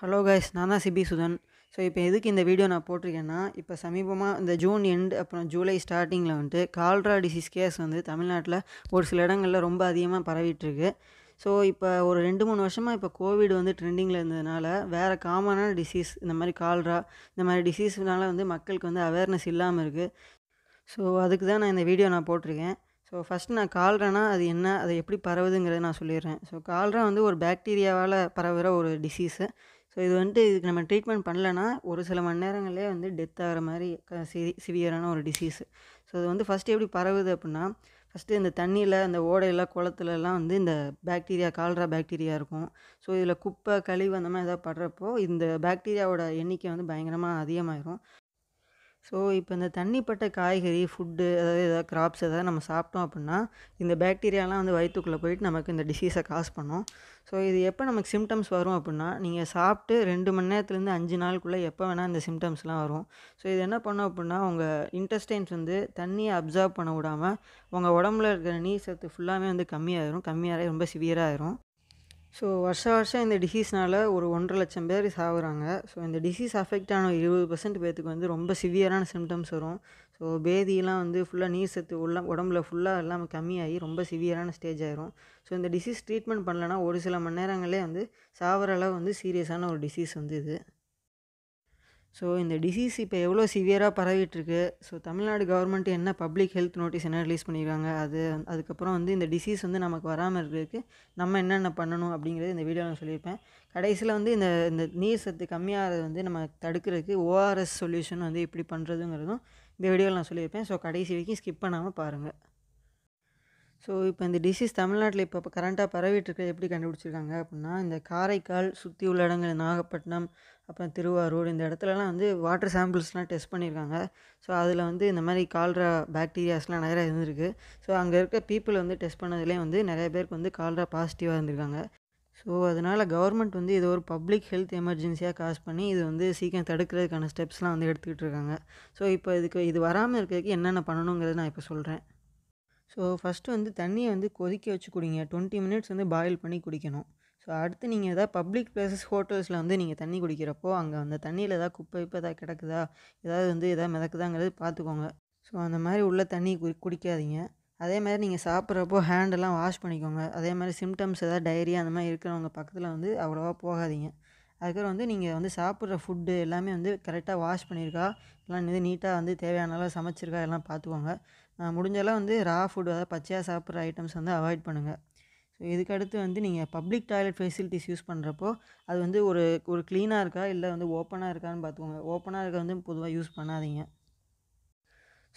hello guys நான் தான் CP Sudan so இப்போ எதுக்கு இந்த வீடியோ நான் போட்டிருக்கேன்னா இப்போ சமீபமாக இந்த ஜூன் எண்டு அப்புறம் ஜூலை ஸ்டார்டிங்கில் வந்துட்டு கால்ரா டிசீஸ் கேஸ் வந்து தமிழ்நாட்டில் ஒரு சில இடங்களில் ரொம்ப அதிகமாக பரவிட்டுருக்கு ஸோ இப்போ ஒரு ரெண்டு மூணு வருஷமாக இப்போ கோவிட் வந்து ட்ரெண்டிங்கில் இருந்ததுனால வேறு காமனான டிசீஸ் இந்த மாதிரி கால்ரா இந்த மாதிரி டிசீஸ்னால வந்து மக்களுக்கு வந்து அவேர்னஸ் இல்லாமல் இருக்குது ஸோ அதுக்கு தான் நான் இந்த வீடியோ நான் போட்டிருக்கேன் ஸோ ஃபஸ்ட் நான் கால்ரானா அது என்ன அதை எப்படி பரவுதுங்கிறத நான் சொல்லிடுறேன் ஸோ கால்ரா வந்து ஒரு பாக்டீரியாவால் பரவுகிற ஒரு டிசீஸு ஸோ இது வந்துட்டு இதுக்கு நம்ம ட்ரீட்மெண்ட் பண்ணலன்னா ஒரு சில மணி நேரங்களே வந்து டெத் ஆகிற மாதிரி சி சிவியரான ஒரு டிசீஸு ஸோ இது வந்து ஃபஸ்ட்டு எப்படி பரவுது அப்படின்னா ஃபஸ்ட்டு இந்த தண்ணியில் இந்த ஓடையில் குளத்துலலாம் வந்து இந்த பாக்டீரியா கால்ரா பாக்டீரியா இருக்கும் ஸோ இதில் குப்பை கழிவு அந்த மாதிரி எதாவது படுறப்போ இந்த பாக்டீரியாவோட எண்ணிக்கை வந்து பயங்கரமாக அதிகமாயிரும் ஸோ இப்போ இந்த தண்ணிப்பட்ட காய்கறி ஃபுட்டு அதாவது ஏதாவது கிராப்ஸ் ஏதாவது நம்ம சாப்பிட்டோம் அப்படின்னா இந்த பேக்டீரியாலாம் வந்து வயிற்றுக்குள்ளே போயிட்டு நமக்கு இந்த டிசீஸை காஸ் பண்ணும் ஸோ இது எப்போ நமக்கு சிம்டம்ஸ் வரும் அப்படின்னா நீங்கள் சாப்பிட்டு ரெண்டு மணி நேரத்துலேருந்து அஞ்சு நாளுக்குள்ளே எப்போ வேணால் இந்த சிம்டம்ஸ்லாம் வரும் ஸோ இது என்ன பண்ணும் அப்படின்னா உங்கள் இன்டெஸ்டைன்ஸ் வந்து தண்ணியை அப்சர்வ் பண்ண விடாமல் உங்கள் உடம்புல இருக்கிற நீர் சத்து ஃபுல்லாகவே வந்து கம்மியாகிடும் கம்மியாகவே ரொம்ப சிவியராகிடும் ஸோ வருஷ வருஷம் இந்த டிசீஸ்னால் ஒரு ஒன்றரை லட்சம் பேர் சாகுறாங்க ஸோ இந்த டிசீஸ் அஃபெக்ட் ஆன இருபது பர்சன்ட் பேர்த்துக்கு வந்து ரொம்ப சிவியரான சிம்டம்ஸ் வரும் ஸோ பேதியெலாம் வந்து ஃபுல்லாக நீர் சத்து உள்ள உடம்புல ஃபுல்லாக எல்லாம் கம்மியாகி ரொம்ப சிவியரான ஸ்டேஜ் ஆயிரும் ஸோ இந்த டிசீஸ் ட்ரீட்மெண்ட் பண்ணலைன்னா ஒரு சில மணி நேரங்களே வந்து சாகுற அளவு வந்து சீரியஸான ஒரு டிசீஸ் வந்து இது ஸோ இந்த டிசீஸ் இப்போ எவ்வளோ சிவியராக பரவிட்டுருக்கு ஸோ தமிழ்நாடு கவர்மெண்ட் என்ன பப்ளிக் ஹெல்த் நோட்டீஸ் என்ன ரிலீஸ் பண்ணியிருக்காங்க அது அதுக்கப்புறம் வந்து இந்த டிசீஸ் வந்து நமக்கு வராமல் இருக்கிறதுக்கு நம்ம என்னென்ன பண்ணணும் அப்படிங்கிறது இந்த வீடியோவில் நான் சொல்லியிருப்பேன் கடைசியில் வந்து இந்த இந்த நீர் சத்து கம்மியாகிறது வந்து நம்ம தடுக்கிறதுக்கு ஓஆர்எஸ் சொல்யூஷன் வந்து இப்படி பண்ணுறதுங்கிறதும் இந்த வீடியோவில் நான் சொல்லியிருப்பேன் ஸோ கடைசி வரைக்கும் ஸ்கிப் பண்ணாமல் பாருங்கள் ஸோ இப்போ இந்த டிசீஸ் தமிழ்நாட்டில் இப்போ கரண்ட்டாக பரவிட்டு எப்படி கண்டுபிடிச்சிருக்காங்க அப்படின்னா இந்த காரைக்கால் சுற்றி உள்ள இடங்கள் நாகப்பட்டினம் அப்புறம் திருவாரூர் இந்த இடத்துலலாம் வந்து வாட்டர் சாம்பிள்ஸ்லாம் டெஸ்ட் பண்ணியிருக்காங்க ஸோ அதில் வந்து இந்த மாதிரி கால்ரா பாக்டீரியாஸ்லாம் நிறையா இருந்திருக்கு ஸோ அங்கே இருக்க பீப்புள் வந்து டெஸ்ட் பண்ணதுலேயே வந்து நிறைய பேருக்கு வந்து கால்ரா பாசிட்டிவாக இருந்திருக்காங்க ஸோ அதனால் கவர்மெண்ட் வந்து இது ஒரு பப்ளிக் ஹெல்த் எமர்ஜென்சியாக காஸ் பண்ணி இது வந்து சீக்கிரம் தடுக்கிறதுக்கான ஸ்டெப்ஸ்லாம் வந்து எடுத்துக்கிட்டு இருக்காங்க ஸோ இப்போ இதுக்கு இது வராமல் இருக்கிறதுக்கு என்னென்ன பண்ணணுங்கிறது நான் இப்போ சொல்கிறேன் ஸோ ஃபஸ்ட்டு வந்து தண்ணியை வந்து கொதிக்க வச்சு குடிங்க டுவெண்ட்டி மினிட்ஸ் வந்து பாயில் பண்ணி குடிக்கணும் ஸோ அடுத்து நீங்கள் எதாவது பப்ளிக் ப்ளேஸஸ் ஹோட்டல்ஸில் வந்து நீங்கள் தண்ணி குடிக்கிறப்போ அங்கே அந்த தண்ணியில் எதாவது குப்பை இப்போ எதாவது கிடக்குதா ஏதாவது வந்து எதாவது மிதக்குதாங்கிறது பார்த்துக்கோங்க ஸோ அந்த மாதிரி உள்ள தண்ணி குடி குடிக்காதீங்க அதே மாதிரி நீங்கள் சாப்பிட்றப்போ ஹேண்டெல்லாம் வாஷ் பண்ணிக்கோங்க அதே மாதிரி சிம்டம்ஸ் எதாவது டைரியா அந்த மாதிரி இருக்கிறவங்க பக்கத்தில் வந்து அவ்வளோவா போகாதீங்க அதுக்கப்புறம் வந்து நீங்கள் வந்து சாப்பிட்ற ஃபுட்டு எல்லாமே வந்து கரெக்டாக வாஷ் பண்ணியிருக்கா எல்லாம் வந்து நீட்டாக வந்து தேவையான சமைச்சிருக்கா எல்லாம் பார்த்துக்கோங்க முடிஞ்சளவு வந்து ரா ஃபுட் அதாவது பச்சையாக சாப்பிட்ற ஐட்டம்ஸ் வந்து அவாய்ட் பண்ணுங்கள் ஸோ இதுக்கடுத்து வந்து நீங்கள் பப்ளிக் டாய்லெட் ஃபெசிலிட்டிஸ் யூஸ் பண்ணுறப்போ அது வந்து ஒரு ஒரு க்ளீனாக இருக்கா இல்லை வந்து ஓப்பனாக இருக்கான்னு பார்த்துக்கோங்க ஓப்பனாக இருக்க வந்து பொதுவாக யூஸ் பண்ணாதீங்க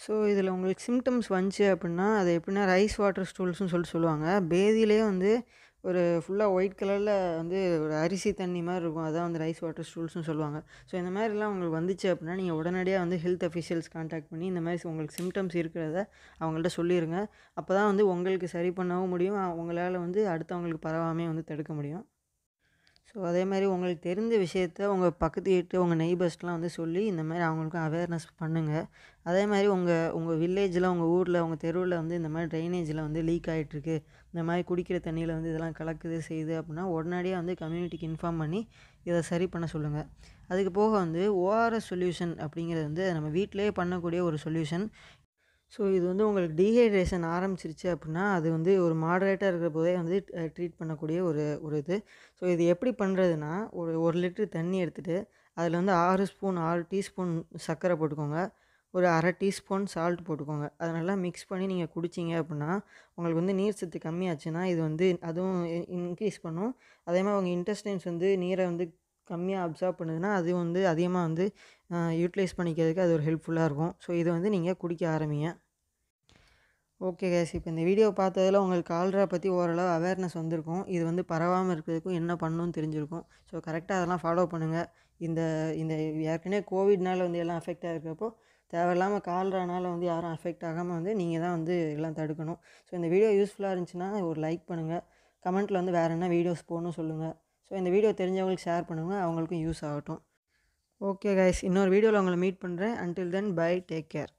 ஸோ இதில் உங்களுக்கு சிம்டம்ஸ் வந்துச்சு அப்படின்னா அது எப்படின்னா ரைஸ் வாட்டர் ஸ்டூல்ஸ்னு சொல்லிட்டு சொல்லுவாங்க பேதியிலே வந்து ஒரு ஃபுல்லாக ஒயிட் கலரில் வந்து ஒரு அரிசி தண்ணி மாதிரி இருக்கும் அதான் வந்து ரைஸ் வாட்டர் ஸ்டூல்ஸ்னு சொல்லுவாங்க ஸோ இந்த மாதிரிலாம் உங்களுக்கு வந்துச்சு அப்படின்னா நீங்கள் உடனடியாக வந்து ஹெல்த் அஃபிஷியல்ஸ் கான்டாக்ட் பண்ணி இந்த மாதிரி உங்களுக்கு சிம்டம்ஸ் இருக்கிறத அவங்கள்ட்ட சொல்லிடுங்க அப்போ தான் வந்து உங்களுக்கு சரி பண்ணவும் முடியும் உங்களால் வந்து அடுத்தவங்களுக்கு பரவாமே வந்து தடுக்க முடியும் ஸோ அதே மாதிரி உங்களுக்கு தெரிஞ்ச விஷயத்த உங்கள் பக்கத்து வீட்டு உங்கள் நெய்பர்ஸ்லாம் வந்து சொல்லி இந்த மாதிரி அவங்களுக்கும் அவேர்னஸ் பண்ணுங்கள் அதே மாதிரி உங்கள் உங்கள் வில்லேஜில் உங்கள் ஊரில் உங்கள் தெருவில் வந்து இந்த மாதிரி ட்ரைனேஜில் வந்து லீக் ஆகிட்டுருக்கு இந்த மாதிரி குடிக்கிற தண்ணியில் வந்து இதெல்லாம் கலக்குது செய்யுது அப்படின்னா உடனடியாக வந்து கம்யூனிட்டிக்கு இன்ஃபார்ம் பண்ணி இதை சரி பண்ண சொல்லுங்கள் அதுக்கு போக வந்து ஓஆர்எஸ் சொல்யூஷன் அப்படிங்கிறது வந்து நம்ம வீட்டிலே பண்ணக்கூடிய ஒரு சொல்யூஷன் ஸோ இது வந்து உங்களுக்கு டீஹைட்ரேஷன் ஆரம்பிச்சிருச்சு அப்படின்னா அது வந்து ஒரு மாடரேட்டாக இருக்கிற போதே வந்து ட்ரீட் பண்ணக்கூடிய ஒரு ஒரு இது ஸோ இது எப்படி பண்ணுறதுன்னா ஒரு ஒரு லிட்டரு தண்ணி எடுத்துகிட்டு அதில் வந்து ஆறு ஸ்பூன் ஆறு டீஸ்பூன் சர்க்கரை போட்டுக்கோங்க ஒரு அரை டீஸ்பூன் சால்ட் போட்டுக்கோங்க அதை நல்லா மிக்ஸ் பண்ணி நீங்கள் குடிச்சிங்க அப்படின்னா உங்களுக்கு வந்து நீர் சத்து கம்மியாச்சுன்னா இது வந்து அதுவும் இன்க்ரீஸ் பண்ணும் அதே மாதிரி உங்கள் இன்டெஸ்டைன்ஸ் வந்து நீரை வந்து கம்மியாக அப்சார்ப் பண்ணுதுன்னா அது வந்து அதிகமாக வந்து யூட்டிலைஸ் பண்ணிக்கிறதுக்கு அது ஒரு ஹெல்ப்ஃபுல்லாக இருக்கும் ஸோ இதை வந்து நீங்கள் குடிக்க ஆரம்பிங்க ஓகே கேஸ் இப்போ இந்த வீடியோ பார்த்ததில் உங்களுக்கு கால்ரா பற்றி ஓரளவு அவேர்னஸ் வந்திருக்கும் இது வந்து பரவாமல் இருக்கிறதுக்கும் என்ன பண்ணணும்னு தெரிஞ்சிருக்கும் ஸோ கரெக்டாக அதெல்லாம் ஃபாலோ பண்ணுங்கள் இந்த இந்த ஏற்கனவே கோவிட்னால் வந்து எல்லாம் அஃபெக்ட் ஆகிருக்கப்போ தேவையில்லாமல் கால்ரானால் வந்து யாரும் அஃபெக்ட் ஆகாமல் வந்து நீங்கள் தான் வந்து எல்லாம் தடுக்கணும் ஸோ இந்த வீடியோ யூஸ்ஃபுல்லாக இருந்துச்சுன்னா ஒரு லைக் பண்ணுங்கள் கமெண்ட்டில் வந்து வேறு என்ன வீடியோஸ் போகணும் சொல்லுங்கள் ஸோ இந்த வீடியோ தெரிஞ்சவங்களுக்கு ஷேர் பண்ணுங்கள் அவங்களுக்கும் யூஸ் ஆகட்டும் ஓகே கைஸ் இன்னொரு வீடியோவில் உங்களை மீட் பண்ணுறேன் until then bye take care